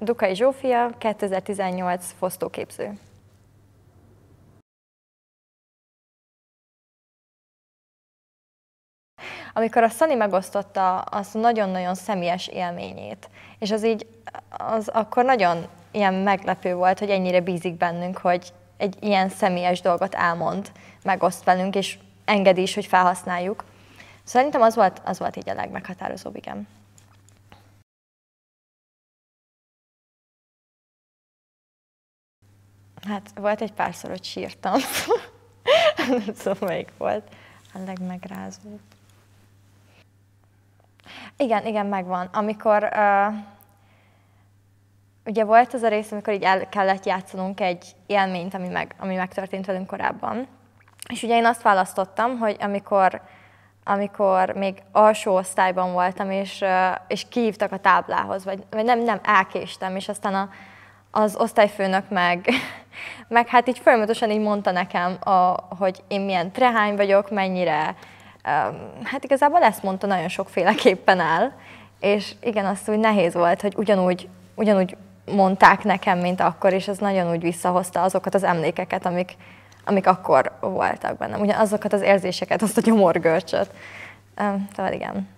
Dukai Zsófia, 2018 fosztóképző. Amikor a Szani megosztotta az nagyon-nagyon személyes élményét, és az így, az akkor nagyon ilyen meglepő volt, hogy ennyire bízik bennünk, hogy egy ilyen személyes dolgot elmond, megoszt velünk, és engedi is, hogy felhasználjuk. Szerintem az volt, az volt így a legmeghatározóbb, igen. Hát volt egy párszor, hogy sírtam. Nem tudom, szóval melyik volt a legmegrázóbb. Igen, igen, megvan. Amikor uh, ugye volt az a rész, amikor így el kellett játszanunk egy élményt, ami, meg, ami megtörtént velünk korábban. És ugye én azt választottam, hogy amikor, amikor még alsó osztályban voltam, és, uh, és kihívtak a táblához, vagy, vagy nem, nem, elkéstem, és aztán a, az osztályfőnök meg, meg hát így folyamatosan így mondta nekem, a, hogy én milyen trehány vagyok, mennyire, hát igazából ezt mondta nagyon sokféleképpen el, és igen, azt úgy nehéz volt, hogy ugyanúgy, ugyanúgy mondták nekem, mint akkor, és ez nagyon úgy visszahozta azokat az emlékeket, amik, amik akkor voltak bennem, ugyanazokat az érzéseket, azt a Um, tehát szóval igen.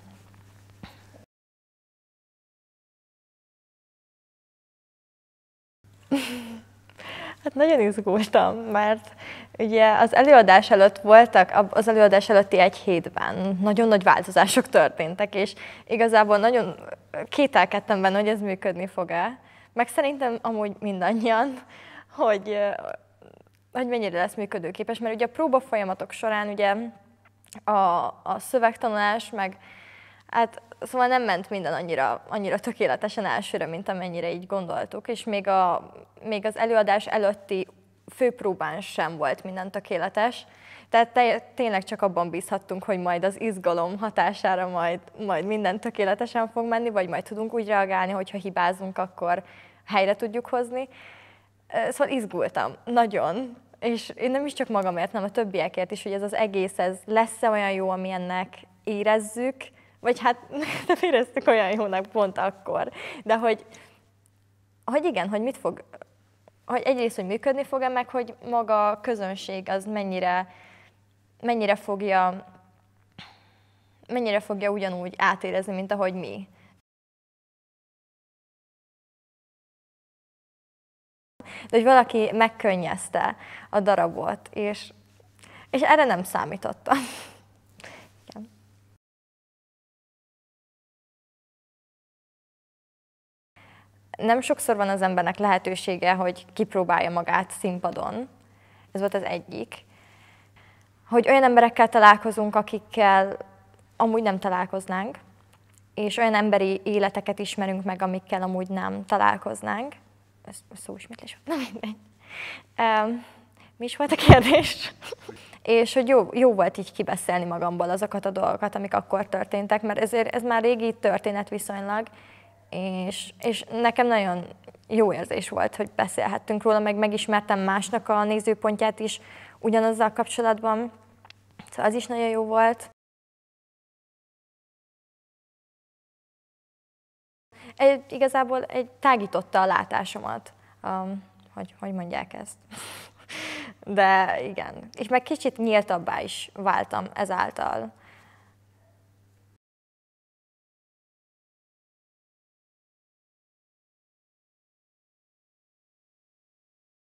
Hát nagyon izgultam, mert ugye az előadás előtt voltak, az előadás előtti egy hétben nagyon nagy változások történtek, és igazából nagyon kételkedtem benne, hogy ez működni fog-e. Meg szerintem amúgy mindannyian, hogy, hogy mennyire lesz működőképes, mert ugye a próba folyamatok során ugye a, a szövegtanulás, meg Hát szóval nem ment minden annyira, annyira tökéletesen elsőre, mint amennyire így gondoltuk, és még, a, még az előadás előtti főpróbán sem volt minden tökéletes, tehát te, tényleg csak abban bízhattunk, hogy majd az izgalom hatására majd, majd minden tökéletesen fog menni, vagy majd tudunk úgy reagálni, hogyha hibázunk, akkor helyre tudjuk hozni. Szóval izgultam, nagyon. És én nem is csak magamért, hanem a többiekért is, hogy ez az egész, ez lesz-e olyan jó, amilyennek érezzük, vagy hát nem éreztük olyan jónak pont akkor, de hogy, hogy igen, hogy mit fog, hogy egyrészt, hogy működni fog-e, meg hogy maga a közönség az mennyire, mennyire fogja mennyire fogja ugyanúgy átérezni, mint ahogy mi. De hogy valaki megkönnyezte a darabot, és, és erre nem számítottam. nem sokszor van az embernek lehetősége, hogy kipróbálja magát színpadon. Ez volt az egyik. Hogy olyan emberekkel találkozunk, akikkel amúgy nem találkoznánk, és olyan emberi életeket ismerünk meg, amikkel amúgy nem találkoznánk. Ez szóismétlés volt, na mindegy. Um, mi is volt a kérdés? és hogy jó, jó volt így kibeszélni magamból azokat a dolgokat, amik akkor történtek, mert ezért ez már régi történet viszonylag, és, és nekem nagyon jó érzés volt, hogy beszélhettünk róla, meg megismertem másnak a nézőpontját is ugyanazzal kapcsolatban, szóval az is nagyon jó volt. Egy, igazából egy tágította a látásomat, um, hogy, hogy mondják ezt. De igen, és meg kicsit nyíltabbá is váltam ezáltal.